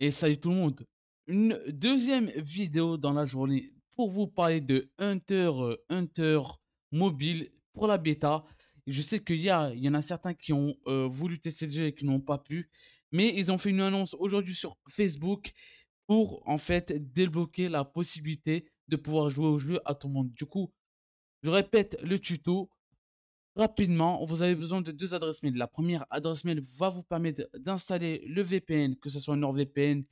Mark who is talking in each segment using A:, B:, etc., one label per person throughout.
A: Et salut tout le monde. Une deuxième vidéo dans la journée pour vous parler de Hunter, euh, Hunter mobile pour la bêta. Je sais qu'il y, a, il y en a certains qui ont euh, voulu tester le jeu et qui n'ont pas pu. Mais ils ont fait une annonce aujourd'hui sur Facebook pour en fait débloquer la possibilité de pouvoir jouer au jeu à tout le monde. Du coup, je répète le tuto. Rapidement, vous avez besoin de deux adresses mail. La première adresse mail va vous permettre d'installer le VPN, que ce soit NordVPN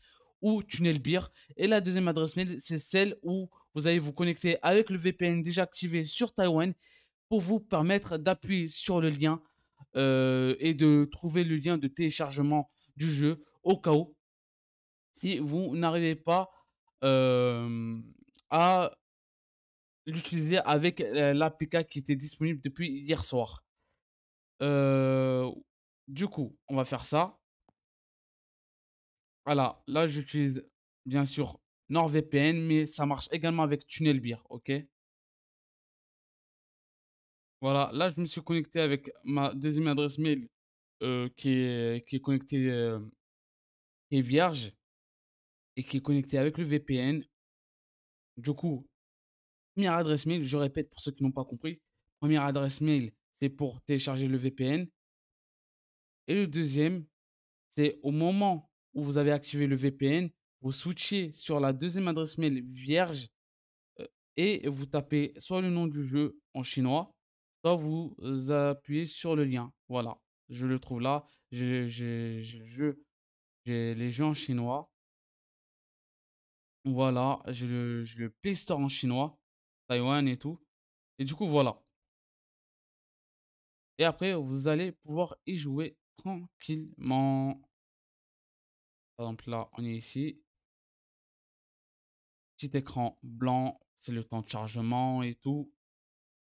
A: ou TunnelBeer. Et la deuxième adresse mail, c'est celle où vous allez vous connecter avec le VPN déjà activé sur Taïwan pour vous permettre d'appuyer sur le lien euh, et de trouver le lien de téléchargement du jeu au cas où si vous n'arrivez pas euh, à l'utiliser avec euh, l'APK qui était disponible depuis hier soir. Euh, du coup, on va faire ça. Voilà, là j'utilise bien sûr NordVPN, mais ça marche également avec TunnelBeer, ok
B: Voilà, là je me suis connecté avec ma deuxième adresse mail euh, qui, est, qui est connectée, qui est
A: vierge et qui est connectée avec le VPN. Du coup, Première adresse mail, je répète pour ceux qui n'ont pas compris, première adresse mail, c'est pour télécharger le VPN. Et le deuxième, c'est au moment où vous avez activé le VPN, vous switchez sur la deuxième adresse mail vierge euh, et vous tapez soit le nom du jeu en chinois, soit vous appuyez sur le lien. Voilà, je le trouve là. J'ai je, je, les jeux en chinois. Voilà, j'ai le Play Store en chinois.
B: Taïwan et tout. Et du coup, voilà. Et après, vous allez pouvoir y jouer tranquillement. Par
A: exemple, là, on est ici. Petit écran blanc, c'est le temps de chargement et tout.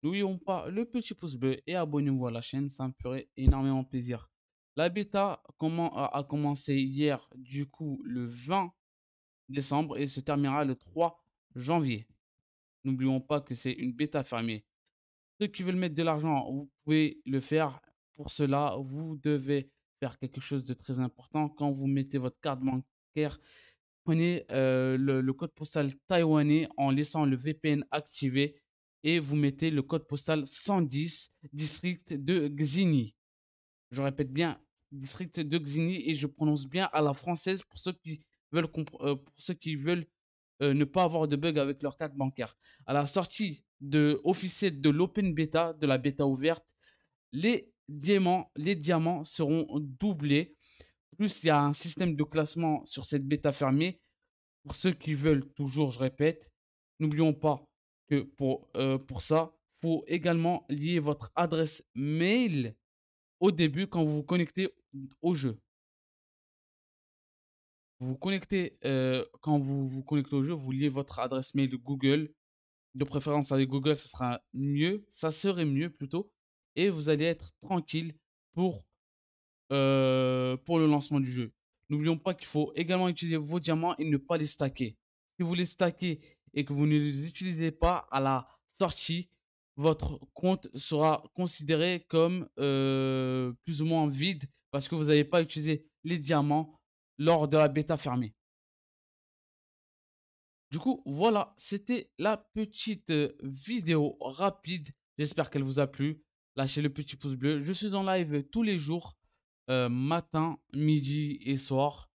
A: N'oublions pas le petit pouce bleu et abonnez-vous à la chaîne, ça me ferait énormément plaisir. La bêta a commencé hier, du coup, le 20 décembre et se terminera le 3 janvier. N'oublions pas que c'est une bêta fermée. Ceux qui veulent mettre de l'argent, vous pouvez le faire. Pour cela, vous devez faire quelque chose de très important. Quand vous mettez votre carte bancaire, prenez euh, le, code postal taïwanais en laissant le VPN activé et vous mettez le code postal 110, district de Xini. Je répète bien, district de Xini et je prononce bien à la française pour ceux qui veulent, euh, pour ceux qui veulent euh, ne pas avoir de bug avec leur carte bancaire. À la sortie de, officielle de l'open beta, de la bêta ouverte, les diamants, les diamants seront doublés. Plus, il y a un système de classement sur cette bêta fermée. Pour ceux qui veulent, toujours, je répète, n'oublions pas que pour, euh, pour ça, il faut également lier votre adresse mail
B: au début quand vous vous connectez au jeu
A: vous connectez, euh, quand vous vous connectez au jeu, vous liez votre adresse mail de Google. De préférence avec Google, ce sera mieux, ça serait mieux plutôt. Et vous allez être tranquille pour, euh, pour le lancement du jeu. N'oublions pas qu'il faut également utiliser vos diamants et ne pas les stacker. Si vous les stackez et que vous ne les utilisez pas à la sortie, votre compte sera considéré comme euh, plus ou moins vide parce que vous n'avez pas utilisé les diamants lors de la bêta fermée. Du coup, voilà, c'était la petite euh, vidéo rapide. J'espère qu'elle vous a plu. Lâchez le petit pouce bleu. Je suis en live tous les jours, euh, matin, midi et soir.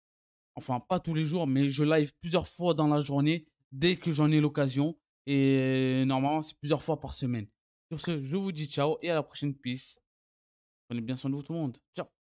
A: Enfin, pas tous les jours, mais je live plusieurs fois dans la journée dès que j'en ai l'occasion. Et normalement, c'est plusieurs fois par semaine. Sur ce, je vous dis ciao et à la prochaine. Peace.
B: Prenez bien soin de vous tout le monde. Ciao.